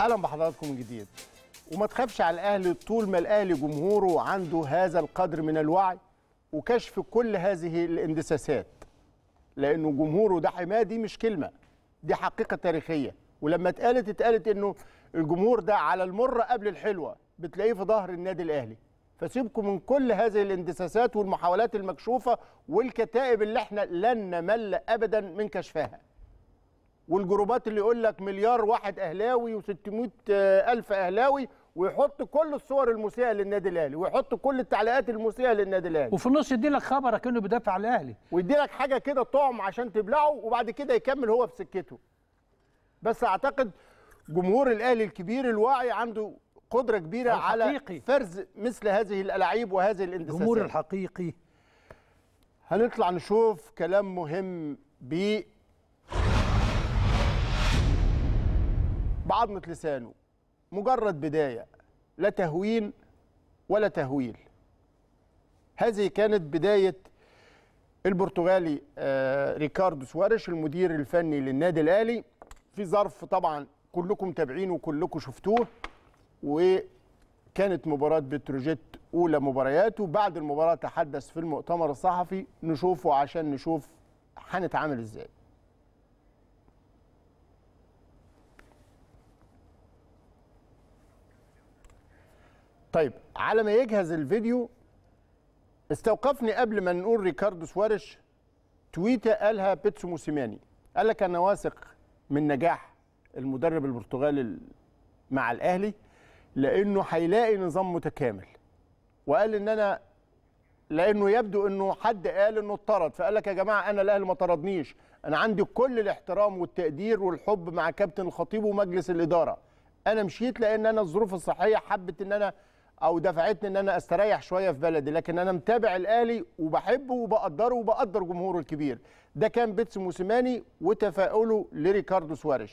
اهلا بحضراتكم من جديد وما تخافش على الاهلي طول ما الاهلي جمهوره عنده هذا القدر من الوعي وكشف كل هذه الاندساسات لانه جمهوره ده حماه دي مش كلمه دي حقيقه تاريخيه ولما اتقالت اتقالت انه الجمهور ده على المره قبل الحلوه بتلاقيه في ظهر النادي الاهلي فسيبكم من كل هذه الاندساسات والمحاولات المكشوفه والكتائب اللي احنا لن نمل ابدا من كشفها والجروبات اللي يقول لك مليار واحد اهلاوي و600 آه، الف اهلاوي ويحط كل الصور المسيئه للنادي الاهلي ويحط كل التعليقات المسيئه للنادي الاهلي وفي النص يدي لك خبر كانه بيدافع عن الاهلي ويدي لك حاجه كده طعم عشان تبلعه وبعد كده يكمل هو في سكته بس اعتقد جمهور الاهلي الكبير الواعي عنده قدره كبيره الحقيقي. على فرز مثل هذه الالعاب وهذه الاندساسات الجمهور الحقيقي هنطلع نشوف كلام مهم بيه بعضمة لسانه مجرد بداية لا تهوين ولا تهويل هذه كانت بداية البرتغالي آه، ريكاردو سواريش المدير الفني للنادي الأهلي في ظرف طبعا كلكم تابعينه وكلكم شفتوه وكانت مباراة بتروجيت أولى مبارياته بعد المباراة تحدث في المؤتمر الصحفي نشوفه عشان نشوف هنتعامل إزاي طيب على ما يجهز الفيديو استوقفني قبل ما نقول ريكاردو سوارش تويته قالها بيتسو موسيماني قال لك انا واثق من نجاح المدرب البرتغالي مع الاهلي لانه هيلاقي نظام متكامل وقال ان انا لانه يبدو انه حد قال انه اطرد فقال لك يا جماعه انا الاهلي ما طردنيش انا عندي كل الاحترام والتقدير والحب مع كابتن الخطيب ومجلس الاداره انا مشيت لان انا الظروف الصحيه حبت ان انا او دفعتني ان انا استريح شويه في بلدي لكن انا متابع الاهلي وبحبه وبقدره وبقدر جمهوره الكبير ده كان بيتس موسيماني وتفاؤله لريكاردو سواريش